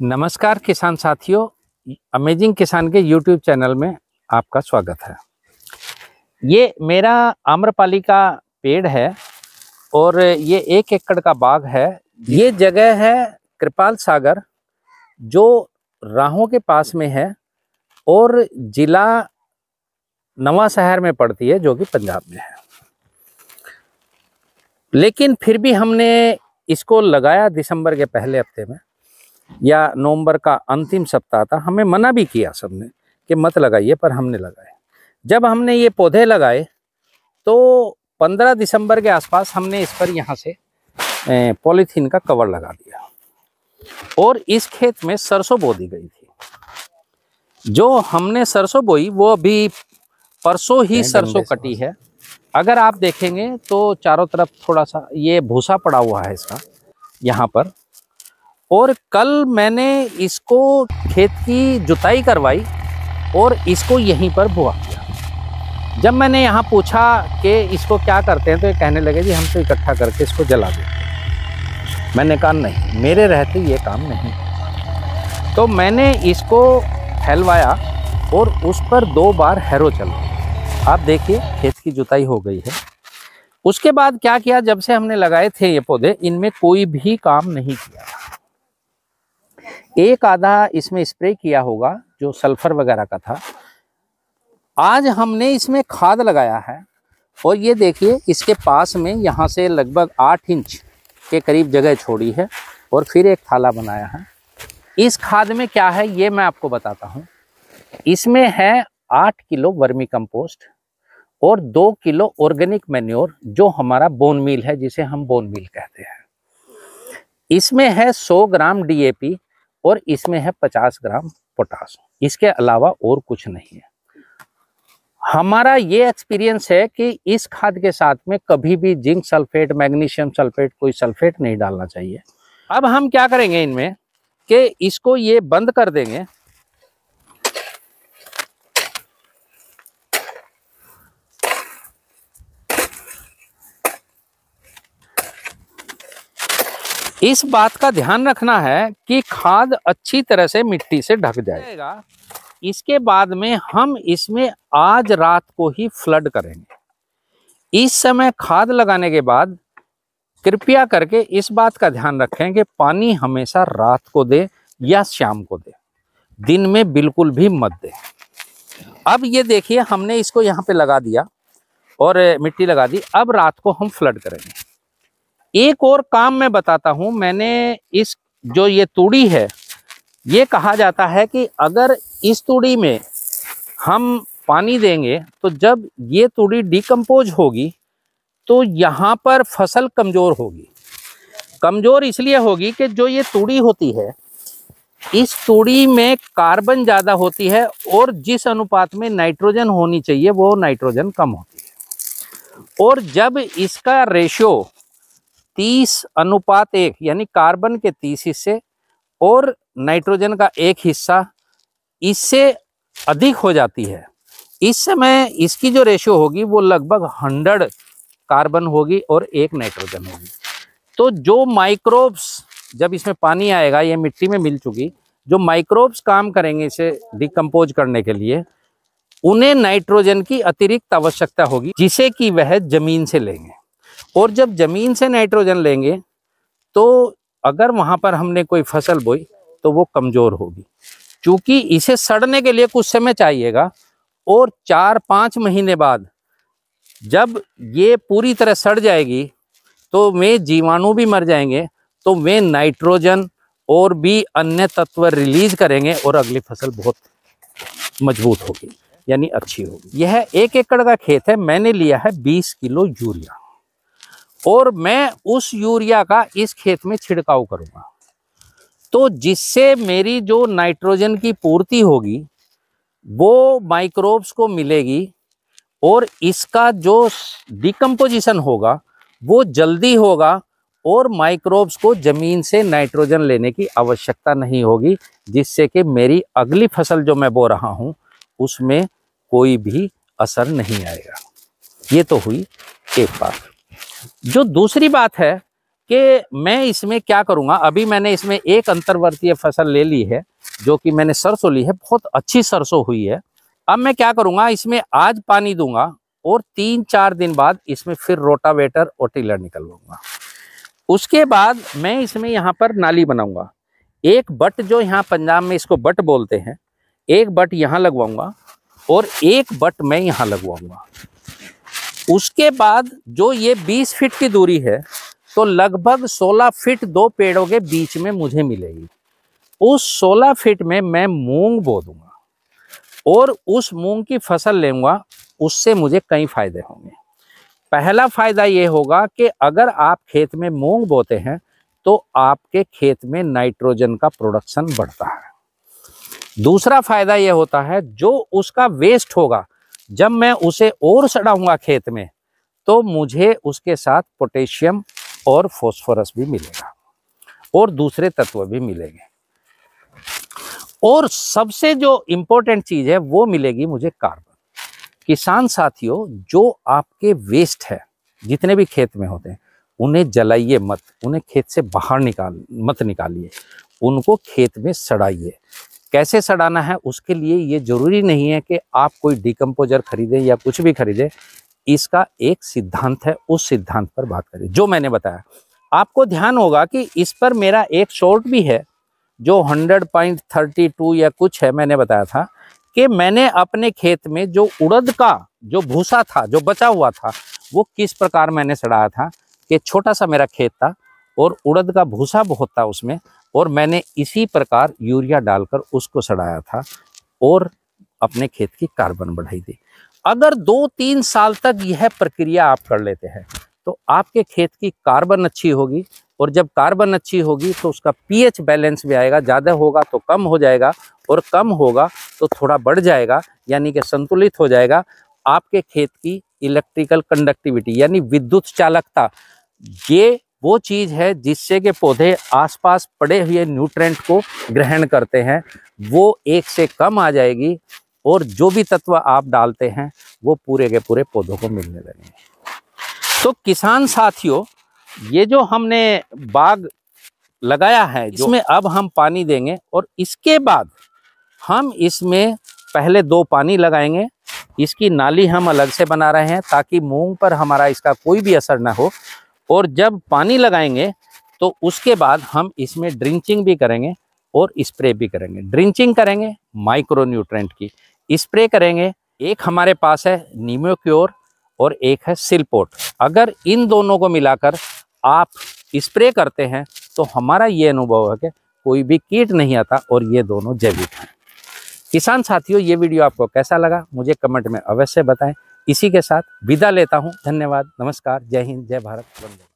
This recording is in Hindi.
नमस्कार किसान साथियों अमेजिंग किसान के यूट्यूब चैनल में आपका स्वागत है ये मेरा आम्रपाली का पेड़ है और ये एक एकड़ का बाग है ये जगह है कृपाल सागर जो राहों के पास में है और जिला नवा शहर में पड़ती है जो कि पंजाब में है लेकिन फिर भी हमने इसको लगाया दिसंबर के पहले हफ्ते में या नवंबर का अंतिम सप्ताह था हमें मना भी किया सबने कि मत लगाइए पर हमने लगाए जब हमने ये पौधे लगाए तो 15 दिसंबर के आसपास हमने इस पर यहाँ से पॉलीथीन का कवर लगा दिया और इस खेत में सरसों बो दी गई थी जो हमने सरसों बोई वो अभी परसों ही सरसों कटी है अगर आप देखेंगे तो चारों तरफ थोड़ा सा ये भूसा पड़ा हुआ है इसका यहाँ पर और कल मैंने इसको खेत की जुताई करवाई और इसको यहीं पर बुआ किया जब मैंने यहाँ पूछा कि इसको क्या करते हैं तो ये कहने लगे जी हम तो इकट्ठा करके इसको जला देते मैंने कहा नहीं मेरे रहते ये काम नहीं तो मैंने इसको फैलवाया और उस पर दो बार हैरो चला आप देखिए खेत की जुताई हो गई है उसके बाद क्या किया जब से हमने लगाए थे ये पौधे इनमें कोई भी काम नहीं किया एक आधा इसमें स्प्रे किया होगा जो सल्फर वगैरह का था आज हमने इसमें खाद लगाया है और ये देखिए इसके पास में यहाँ से लगभग आठ इंच के करीब जगह छोड़ी है और फिर एक थाला बनाया है इस खाद में क्या है ये मैं आपको बताता हूँ इसमें है आठ किलो वर्मी कंपोस्ट और दो किलो ऑर्गेनिक मेन्योर जो हमारा बोन मिल है जिसे हम बोन मिल कहते हैं इसमें है सौ ग्राम डीएपी और इसमें है पचास ग्राम पोटास इसके अलावा और कुछ नहीं है हमारा ये एक्सपीरियंस है कि इस खाद के साथ में कभी भी जिंक सल्फेट मैग्नीशियम सल्फेट कोई सल्फेट नहीं डालना चाहिए अब हम क्या करेंगे इनमें कि इसको ये बंद कर देंगे इस बात का ध्यान रखना है कि खाद अच्छी तरह से मिट्टी से ढक जाएगा इसके बाद में हम इसमें आज रात को ही फ्लड करेंगे इस समय खाद लगाने के बाद कृपया करके इस बात का ध्यान रखें कि पानी हमेशा रात को दे या शाम को दे दिन में बिल्कुल भी मत दे अब ये देखिए हमने इसको यहाँ पे लगा दिया और मिट्टी लगा दी अब रात को हम फ्लड करेंगे एक और काम मैं बताता हूं मैंने इस जो ये तूड़ी है ये कहा जाता है कि अगर इस तूड़ी में हम पानी देंगे तो जब ये तूड़ी डिकम्पोज होगी तो यहाँ पर फसल कमज़ोर होगी कमज़ोर इसलिए होगी कि जो ये तूड़ी होती है इस तूड़ी में कार्बन ज़्यादा होती है और जिस अनुपात में नाइट्रोजन होनी चाहिए वो नाइट्रोजन कम होती है और जब इसका रेशो तीस अनुपात एक यानी कार्बन के तीस हिस्से और नाइट्रोजन का एक हिस्सा इससे अधिक हो जाती है इस समय इसकी जो रेशियो होगी वो लगभग हंड्रेड कार्बन होगी और एक नाइट्रोजन होगी तो जो माइक्रोब्स जब इसमें पानी आएगा ये मिट्टी में मिल चुकी जो माइक्रोब्स काम करेंगे इसे डिकम्पोज करने के लिए उन्हें नाइट्रोजन की अतिरिक्त आवश्यकता होगी जिसे कि वह जमीन से लेंगे और जब ज़मीन से नाइट्रोजन लेंगे तो अगर वहाँ पर हमने कोई फसल बोई तो वो कमज़ोर होगी क्योंकि इसे सड़ने के लिए कुछ समय चाहिएगा और चार पाँच महीने बाद जब ये पूरी तरह सड़ जाएगी तो वे जीवाणु भी मर जाएंगे तो वे नाइट्रोजन और भी अन्य तत्व रिलीज करेंगे और अगली फसल बहुत मजबूत होगी यानी अच्छी होगी यह एक एकड़ का खेत है मैंने लिया है 20 किलो यूरिया और मैं उस यूरिया का इस खेत में छिड़काव करूँगा तो जिससे मेरी जो नाइट्रोजन की पूर्ति होगी वो माइक्रोब्स को मिलेगी और इसका जो डिकम्पोजिशन होगा वो जल्दी होगा और माइक्रोब्स को ज़मीन से नाइट्रोजन लेने की आवश्यकता नहीं होगी जिससे कि मेरी अगली फसल जो मैं बो रहा हूँ उसमें कोई भी असर नहीं आएगा ये तो हुई एक बात जो दूसरी बात है कि मैं इसमें क्या करूँगा अभी मैंने इसमें एक अंतर्वर्तीय फसल ले ली है जो कि मैंने सरसों ली है बहुत अच्छी सरसों हुई है अब मैं क्या करूँगा इसमें आज पानी दूंगा और तीन चार दिन बाद इसमें फिर रोटावेटर और टिलर निकलवाऊंगा उसके बाद मैं इसमें यहाँ पर नाली बनाऊंगा एक बट जो यहाँ पंजाब में इसको बट बोलते हैं एक बट यहाँ लगवाऊंगा और एक बट मैं यहाँ लगवाऊंगा उसके बाद जो ये 20 फीट की दूरी है तो लगभग 16 फीट दो पेड़ों के बीच में मुझे मिलेगी उस 16 फीट में मैं मूंग बो दूंगा और उस मूंग की फसल लेंगे उससे मुझे कई फायदे होंगे पहला फायदा ये होगा कि अगर आप खेत में मूंग बोते हैं तो आपके खेत में नाइट्रोजन का प्रोडक्शन बढ़ता है दूसरा फायदा यह होता है जो उसका वेस्ट होगा जब मैं उसे और सड़ाऊंगा खेत में तो मुझे उसके साथ पोटेशियम और फॉस्फोरस भी मिलेगा और दूसरे तत्व भी मिलेंगे और सबसे जो इम्पोर्टेंट चीज़ है वो मिलेगी मुझे कार्बन किसान साथियों जो आपके वेस्ट है जितने भी खेत में होते हैं उन्हें जलाइए मत उन्हें खेत से बाहर निकाल मत निकालिए उनको खेत में सड़ाइए कैसे सड़ाना है उसके लिए ये ज़रूरी नहीं है कि आप कोई डिकम्पोजर खरीदें या कुछ भी खरीदें इसका एक सिद्धांत है उस सिद्धांत पर बात करें जो मैंने बताया आपको ध्यान होगा कि इस पर मेरा एक शॉर्ट भी है जो हंड्रेड पॉइंट थर्टी टू या कुछ है मैंने बताया था कि मैंने अपने खेत में जो उड़द का जो भूसा था जो बचा हुआ था वो किस प्रकार मैंने सड़ाया था कि छोटा सा मेरा खेत था और उड़द का भूसा बहुत था उसमें और मैंने इसी प्रकार यूरिया डालकर उसको सड़ाया था और अपने खेत की कार्बन बढ़ाई दी अगर दो तीन साल तक यह प्रक्रिया आप कर लेते हैं तो आपके खेत की कार्बन अच्छी होगी और जब कार्बन अच्छी होगी तो उसका पीएच बैलेंस भी आएगा ज़्यादा होगा तो कम हो जाएगा और कम होगा तो थोड़ा बढ़ जाएगा यानी कि संतुलित हो जाएगा आपके खेत की इलेक्ट्रिकल कंडक्टिविटी यानी विद्युत चालकता ये वो चीज़ है जिससे कि पौधे आसपास पड़े हुए न्यूट्रेंट को ग्रहण करते हैं वो एक से कम आ जाएगी और जो भी तत्व आप डालते हैं वो पूरे के पूरे पौधों को मिलने लगेंगे तो किसान साथियों ये जो हमने बाग लगाया है जिसमें अब हम पानी देंगे और इसके बाद हम इसमें पहले दो पानी लगाएंगे इसकी नाली हम अलग से बना रहे हैं ताकि मूंग पर हमारा इसका कोई भी असर ना हो और जब पानी लगाएंगे तो उसके बाद हम इसमें ड्रिंचिंग भी करेंगे और स्प्रे भी करेंगे ड्रिंचिंग करेंगे माइक्रोन्यूट्रेंट की स्प्रे करेंगे एक हमारे पास है नीमोक्योर और एक है सिलपोट अगर इन दोनों को मिलाकर आप स्प्रे करते हैं तो हमारा ये अनुभव है कि कोई भी कीट नहीं आता और ये दोनों जैविक हैं किसान साथियों ये वीडियो आपको कैसा लगा मुझे कमेंट में अवश्य बताएं इसी के साथ विदा लेता हूँ धन्यवाद नमस्कार जय हिंद जय भारत वंदे